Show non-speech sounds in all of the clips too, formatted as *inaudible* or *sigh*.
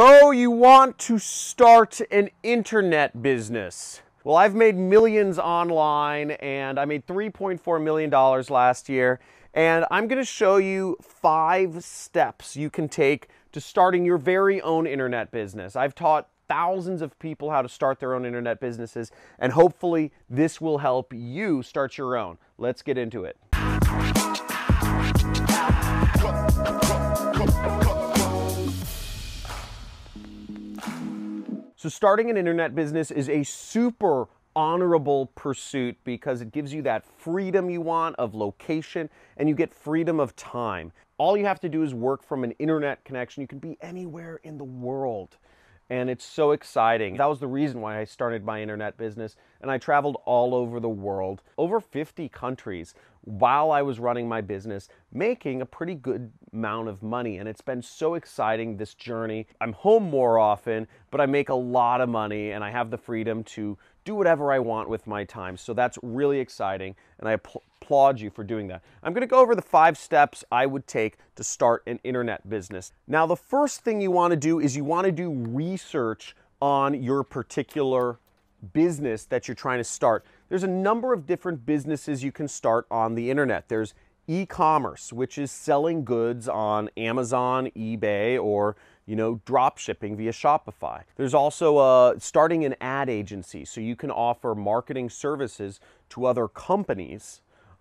So you want to start an internet business. Well, I've made millions online and I made $3.4 million last year. And I'm gonna show you five steps you can take to starting your very own internet business. I've taught thousands of people how to start their own internet businesses and hopefully this will help you start your own. Let's get into it. So starting an internet business is a super honorable pursuit because it gives you that freedom you want of location and you get freedom of time. All you have to do is work from an internet connection. You can be anywhere in the world. And it's so exciting. That was the reason why I started my internet business. And I traveled all over the world, over 50 countries, while I was running my business, making a pretty good amount of money. And it's been so exciting, this journey. I'm home more often, but I make a lot of money and I have the freedom to do whatever I want with my time. So that's really exciting. And I applaud you for doing that. I'm gonna go over the five steps I would take to start an internet business. Now, the first thing you wanna do is you wanna do research on your particular business that you're trying to start. There's a number of different businesses you can start on the internet. There's e-commerce, which is selling goods on Amazon, eBay, or you know, drop shipping via Shopify. There's also uh, starting an ad agency, so you can offer marketing services to other companies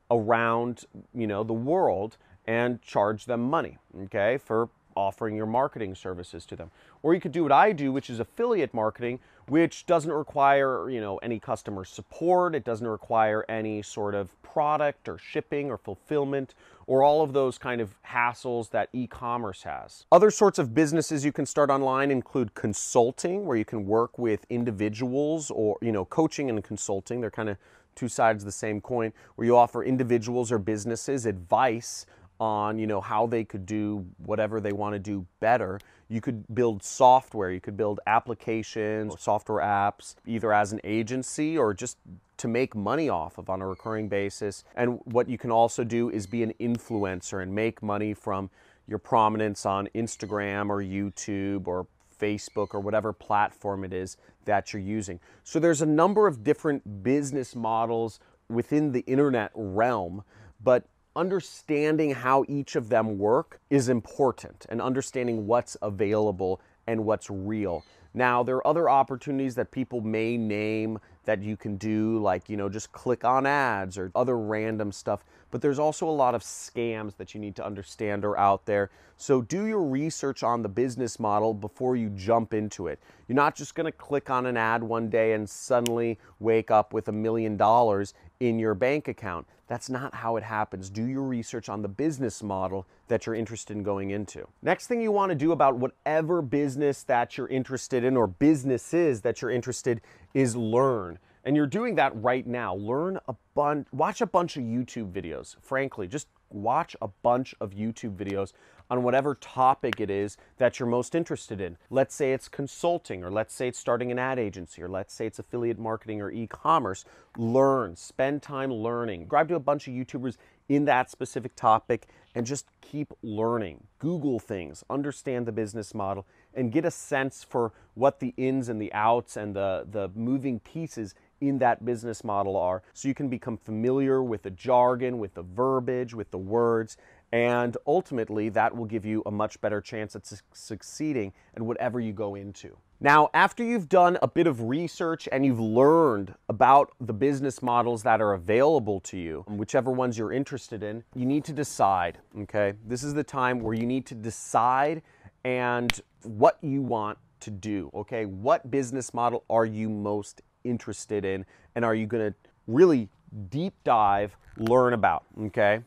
around you know the world and charge them money, okay, for offering your marketing services to them. Or you could do what I do, which is affiliate marketing, which doesn't require, you know, any customer support, it doesn't require any sort of product or shipping or fulfillment or all of those kind of hassles that e-commerce has. Other sorts of businesses you can start online include consulting where you can work with individuals or, you know, coaching and consulting, they're kind of two sides of the same coin where you offer individuals or businesses advice on you know how they could do whatever they want to do better you could build software you could build applications software apps either as an agency or just to make money off of on a recurring basis and what you can also do is be an influencer and make money from your prominence on Instagram or YouTube or Facebook or whatever platform it is that you're using so there's a number of different business models within the internet realm but understanding how each of them work is important and understanding what's available and what's real. Now, there are other opportunities that people may name that you can do, like, you know, just click on ads or other random stuff. But there's also a lot of scams that you need to understand are out there. So do your research on the business model before you jump into it. You're not just gonna click on an ad one day and suddenly wake up with a million dollars in your bank account. That's not how it happens. Do your research on the business model that you're interested in going into. Next thing you want to do about whatever business that you're interested in or businesses that you're interested is learn. And you're doing that right now. Learn a bunch, watch a bunch of YouTube videos. Frankly, just watch a bunch of YouTube videos on whatever topic it is that you're most interested in. Let's say it's consulting, or let's say it's starting an ad agency, or let's say it's affiliate marketing or e commerce. Learn, spend time learning. Grab to a bunch of YouTubers in that specific topic and just keep learning. Google things, understand the business model, and get a sense for what the ins and the outs and the, the moving pieces in that business model are so you can become familiar with the jargon, with the verbiage, with the words, and ultimately that will give you a much better chance at su succeeding in whatever you go into. Now, after you've done a bit of research and you've learned about the business models that are available to you, whichever ones you're interested in, you need to decide, okay? This is the time where you need to decide and what you want to do. Okay, what business model are you most interested in, and are you going to really deep dive learn about? Okay,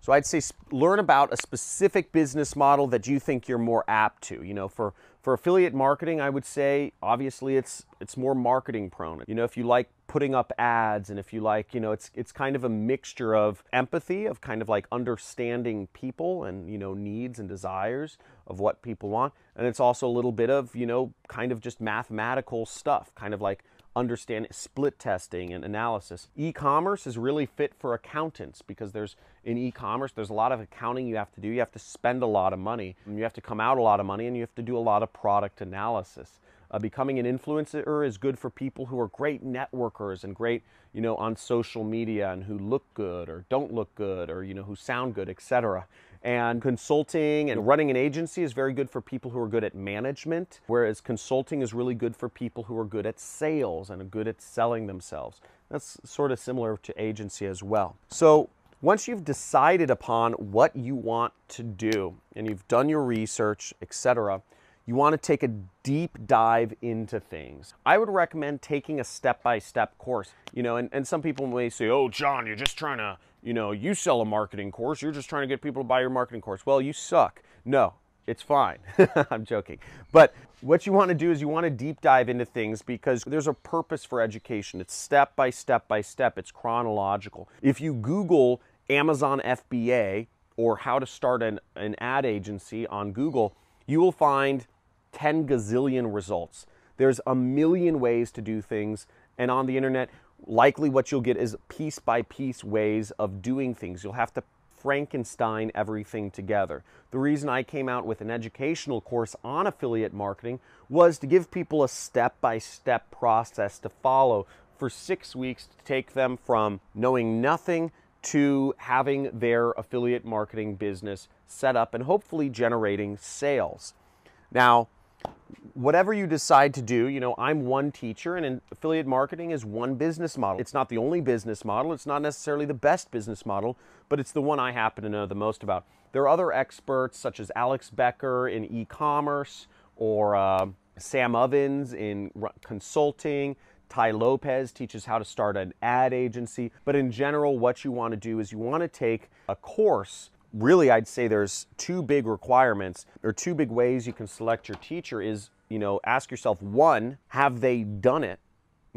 so I'd say learn about a specific business model that you think you're more apt to. You know, for for affiliate marketing, I would say obviously it's it's more marketing prone. You know, if you like putting up ads and if you like, you know, it's it's kind of a mixture of empathy, of kind of like understanding people and, you know, needs and desires of what people want, and it's also a little bit of, you know, kind of just mathematical stuff, kind of like understand split testing and analysis. E-commerce is really fit for accountants because there's in e-commerce there's a lot of accounting you have to do. You have to spend a lot of money, you have to come out a lot of money, and you have to do a lot of product analysis. Uh, becoming an influencer is good for people who are great networkers and great, you know, on social media and who look good or don't look good or you know who sound good, etc. And consulting and running an agency is very good for people who are good at management, whereas consulting is really good for people who are good at sales and are good at selling themselves. That's sort of similar to agency as well. So once you've decided upon what you want to do and you've done your research, etc., you want to take a deep dive into things. I would recommend taking a step by step course. You know, and, and some people may say, oh, John, you're just trying to you know, you sell a marketing course, you're just trying to get people to buy your marketing course. Well, you suck. No, it's fine. *laughs* I'm joking. But what you want to do is you want to deep dive into things because there's a purpose for education. It's step by step by step, it's chronological. If you Google Amazon FBA or how to start an, an ad agency on Google, you will find 10 gazillion results. There's a million ways to do things. And on the internet, likely what you'll get is piece by piece ways of doing things. You'll have to Frankenstein everything together. The reason I came out with an educational course on affiliate marketing was to give people a step by step process to follow for six weeks to take them from knowing nothing to having their affiliate marketing business set up and hopefully generating sales. Now, whatever you decide to do, you know, I'm one teacher and affiliate marketing is one business model. It's not the only business model, it's not necessarily the best business model, but it's the one I happen to know the most about. There are other experts such as Alex Becker in e-commerce or uh, Sam Ovens in consulting. Ty Lopez teaches how to start an ad agency. But in general, what you want to do is you want to take a course really I'd say there's two big requirements or two big ways you can select your teacher is, you know, ask yourself one, have they done it?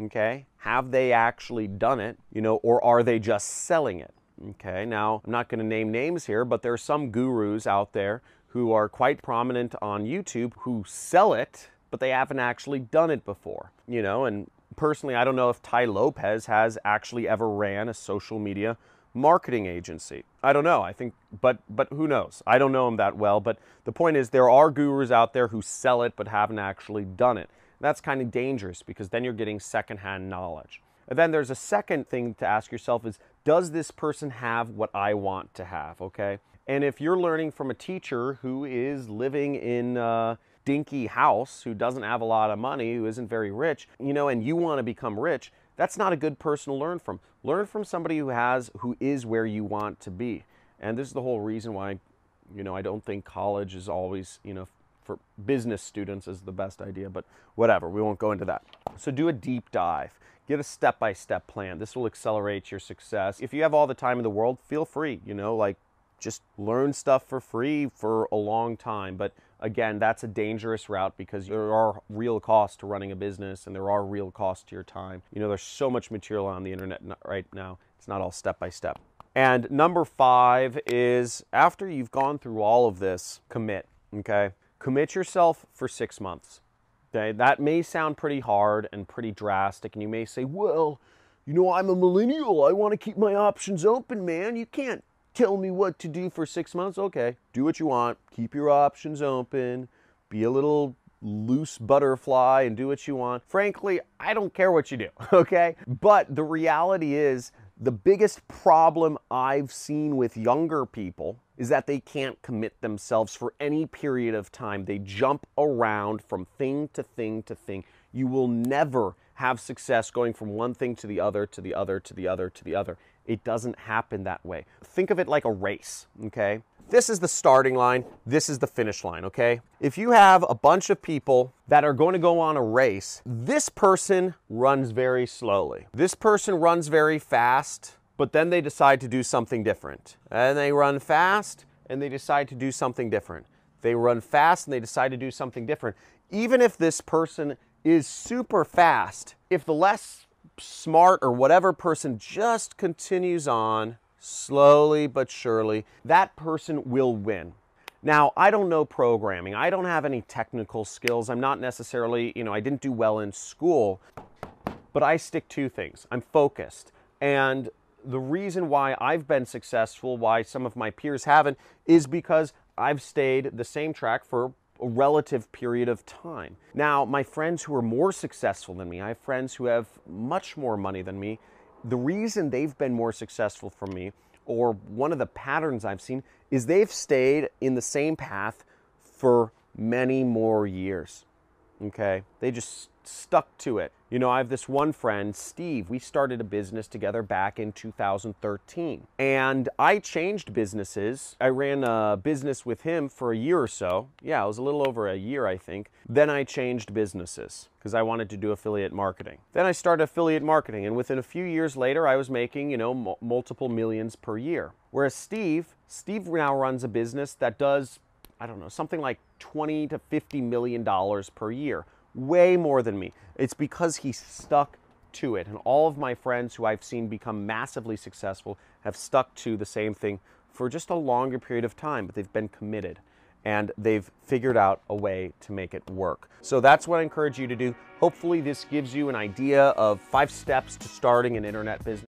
Okay? Have they actually done it? You know, or are they just selling it? Okay? Now, I'm not going to name names here, but there are some gurus out there who are quite prominent on YouTube who sell it, but they haven't actually done it before. You know, and personally, I don't know if Ty Lopez has actually ever ran a social media marketing agency. I don't know. I think, but but who knows? I don't know them that well. But the point is, there are gurus out there who sell it but haven't actually done it. that's kind of dangerous because then you're getting secondhand knowledge. And then there's a second thing to ask yourself is, does this person have what I want to have? Okay. And if you're learning from a teacher who is living in a dinky house, who doesn't have a lot of money, who isn't very rich, you know, and you want to become rich, that's not a good person to learn from. Learn from somebody who has, who is where you want to be. And this is the whole reason why, you know, I don't think college is always, you know, for business students is the best idea, but whatever, we won't go into that. So do a deep dive. Get a step-by-step plan. This will accelerate your success. If you have all the time in the world, feel free, you know, like just learn stuff for free for a long time, but Again, that's a dangerous route because there are real costs to running a business and there are real costs to your time. You know, there's so much material on the internet right now. It's not all step by step. And number five is after you've gone through all of this, commit, okay? Commit yourself for six months. Okay, that may sound pretty hard and pretty drastic, and you may say, well, you know, I'm a millennial. I want to keep my options open, man. You can't tell me what to do for six months. Okay, do what you want, keep your options open, be a little loose butterfly and do what you want. Frankly, I don't care what you do, *laughs* okay? But the reality is, the biggest problem I've seen with younger people is that they can't commit themselves for any period of time. They jump around from thing to thing to thing. You will never have success going from one thing to the other, to the other, to the other, to the other. It doesn't happen that way. Think of it like a race, okay? This is the starting line, this is the finish line, okay? If you have a bunch of people that are going to go on a race, this person runs very slowly. This person runs very fast, but then they decide to do something different. And they run fast and they decide to do something different. They run fast and they decide to do something different. Even if this person is super fast, if the less smart or whatever person just continues on slowly but surely, that person will win. Now, I don't know programming. I don't have any technical skills. I'm not necessarily, you know, I didn't do well in school, but I stick to things. I'm focused. And the reason why I've been successful, why some of my peers haven't, is because I've stayed the same track for relative period of time. Now, my friends who are more successful than me, I have friends who have much more money than me. The reason they've been more successful from me, or one of the patterns I've seen, is they've stayed in the same path for many more years. Okay? They just stuck to it. You know, I have this one friend, Steve. We started a business together back in 2013. And I changed businesses. I ran a business with him for a year or so. Yeah, it was a little over a year, I think. Then I changed businesses because I wanted to do affiliate marketing. Then I started affiliate marketing, and within a few years later, I was making, you know, multiple millions per year. Whereas Steve, Steve now runs a business that does, I don't know, something like 20 to 50 million dollars per year way more than me. It's because he stuck to it. And all of my friends who I've seen become massively successful have stuck to the same thing for just a longer period of time, but they've been committed and they've figured out a way to make it work. So that's what I encourage you to do. Hopefully, this gives you an idea of five steps to starting an internet business.